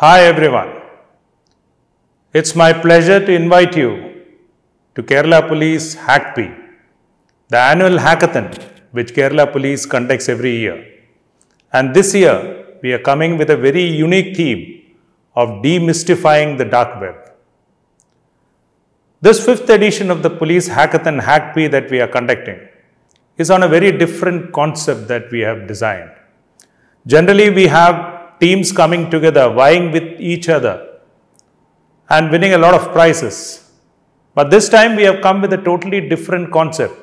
Hi everyone. It's my pleasure to invite you to Kerala Police Hackpy, the annual hackathon which Kerala Police conducts every year. And this year, we are coming with a very unique theme of demystifying the dark web. This fifth edition of the Police Hackathon Hackpy that we are conducting is on a very different concept that we have designed. Generally, we have teams coming together, vying with each other, and winning a lot of prizes. But this time we have come with a totally different concept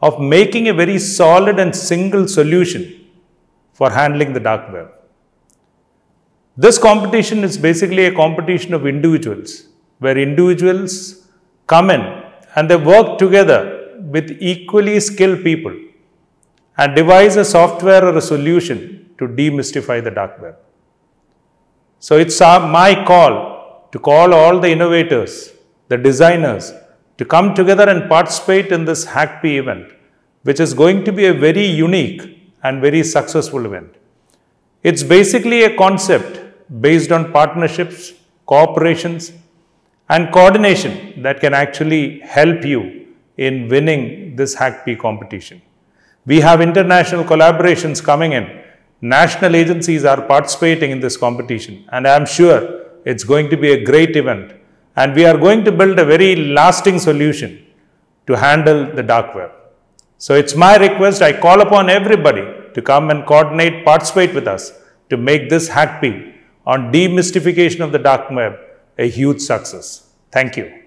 of making a very solid and single solution for handling the dark web. This competition is basically a competition of individuals, where individuals come in and they work together with equally skilled people and devise a software or a solution to demystify the dark web. So it's my call to call all the innovators, the designers, to come together and participate in this HackP event, which is going to be a very unique and very successful event. It's basically a concept based on partnerships, cooperations, and coordination that can actually help you in winning this HackP competition. We have international collaborations coming in National agencies are participating in this competition and I am sure it's going to be a great event. And we are going to build a very lasting solution to handle the dark web. So it's my request, I call upon everybody to come and coordinate, participate with us to make this hackbeat on demystification of the dark web a huge success. Thank you.